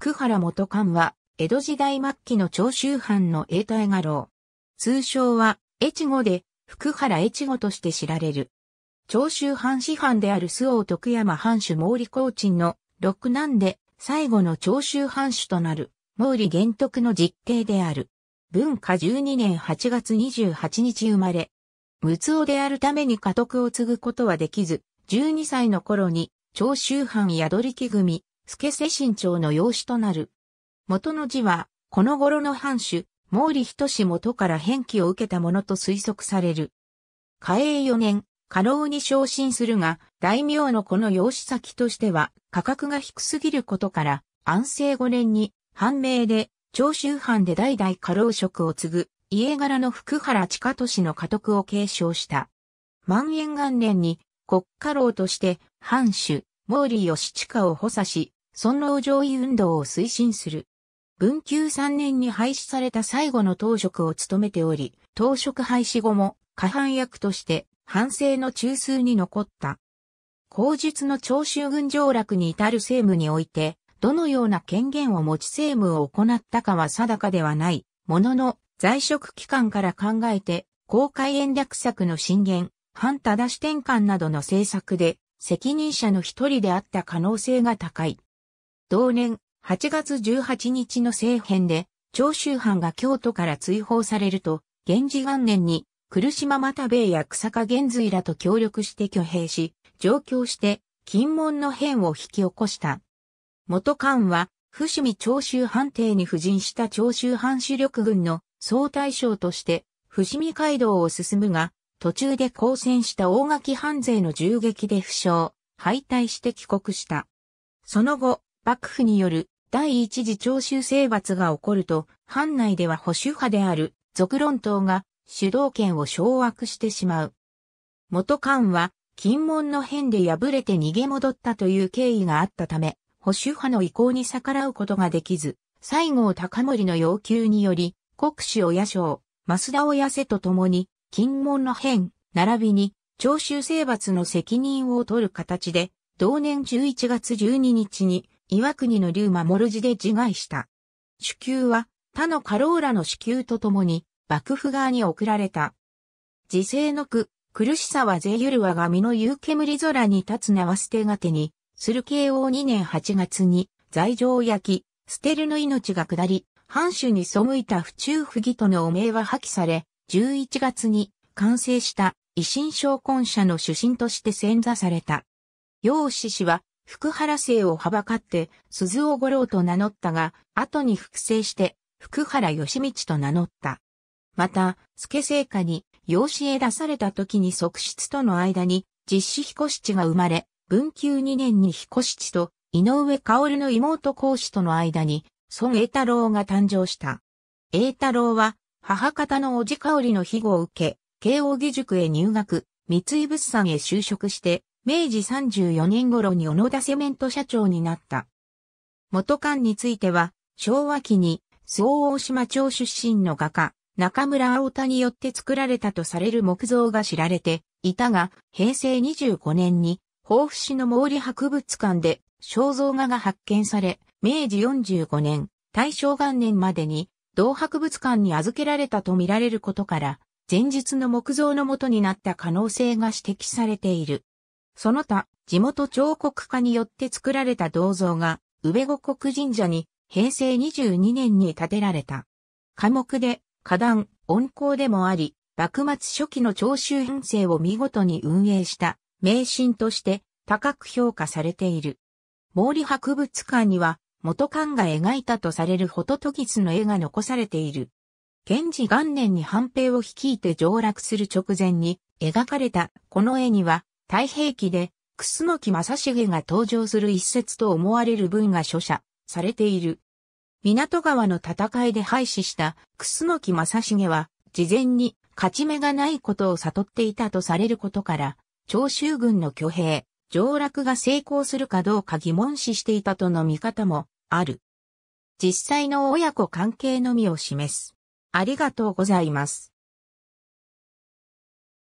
福原元官は、江戸時代末期の長州藩の英体画廊。通称は、越後で、福原越後として知られる。長州藩師範である須王徳山藩主毛利高鎮の六男で、最後の長州藩主となる、毛利玄徳の実刑である。文化12年8月28日生まれ。陸奥であるために家督を継ぐことはできず、12歳の頃に、長州藩宿り木組、助世新朝の養子となる。元の字は、この頃の藩主、毛利仁元から返記を受けたものと推測される。嘉永4年、家老に昇進するが、大名のこの養子先としては、価格が低すぎることから、安政5年に、判明で、長州藩で代々家老職を継ぐ、家柄の福原近利の家督を継承した。万延元年に、国家老として、藩主、毛利義親を補佐し、尊老攘夷運動を推進する。文久3年に廃止された最後の当職を務めており、当職廃止後も過半役として反省の中枢に残った。後述の長州軍上落に至る政務において、どのような権限を持ち政務を行ったかは定かではない、ものの在職期間から考えて、公開延略策の進言、反正し転換などの政策で、責任者の一人であった可能性が高い。同年8月18日の政変で、長州藩が京都から追放されると、源氏元年に、来島又兵衛や草加玄瑞らと協力して挙兵し、上京して、金門の変を引き起こした。元官は、伏見長州藩邸に布陣した長州藩主力軍の総大将として、伏見街道を進むが、途中で交戦した大垣藩勢の銃撃で負傷、敗退して帰国した。その後、幕府による第一次長州征伐が起こると、藩内では保守派である俗論党が主導権を掌握してしまう。元官は金門の変で敗れて逃げ戻ったという経緯があったため、保守派の意向に逆らうことができず、西郷隆盛の要求により、国主親将、増田親瀬と共に、金門の変、並びに、長州征伐の責任を取る形で、同年11月12日に、岩国の竜馬諸路で自害した。主給は他のカローラの主給と共に幕府側に送られた。時世の句、苦しさはぜゆるわが身の夕煙空に立つなわ捨てがてに、する慶応2年8月に、罪状を焼き、捨てるの命が下り、藩主に背いた府中不義との汚名は破棄され、11月に完成した維新昇魂者の主審として選座された。楊志氏は福原姓をはばかって、鈴尾五郎と名乗ったが、後に複製して、福原義道と名乗った。また、助聖家に、養子へ出された時に側室との間に、実施彦七が生まれ、文久2年に彦七と、井上薫の妹孔子との間に、孫栄太郎が誕生した。栄太郎は、母方の叔父香織の庇護を受け、慶応義塾へ入学、三井物産へ就職して、明治34年頃に小野田セメント社長になった。元館については、昭和期に、周防大島町出身の画家、中村青田によって作られたとされる木像が知られていたが、平成25年に、甲府市の毛利博物館で肖像画が発見され、明治45年、大正元年までに、同博物館に預けられたと見られることから、前述の木像の元になった可能性が指摘されている。その他、地元彫刻家によって作られた銅像が、上五国神社に平成22年に建てられた。科目で、花壇、温厚でもあり、幕末初期の長州編成を見事に運営した名神として高く評価されている。毛利博物館には元官が描いたとされるホトトギスの絵が残されている。源氏元年に藩兵を率いて上落する直前に描かれたこの絵には太平記で、楠木正成が登場する一節と思われる文が書写されている。港川の戦いで廃止した楠木正成は、事前に勝ち目がないことを悟っていたとされることから、長州軍の挙兵、上落が成功するかどうか疑問視していたとの見方もある。実際の親子関係のみを示す。ありがとうございます。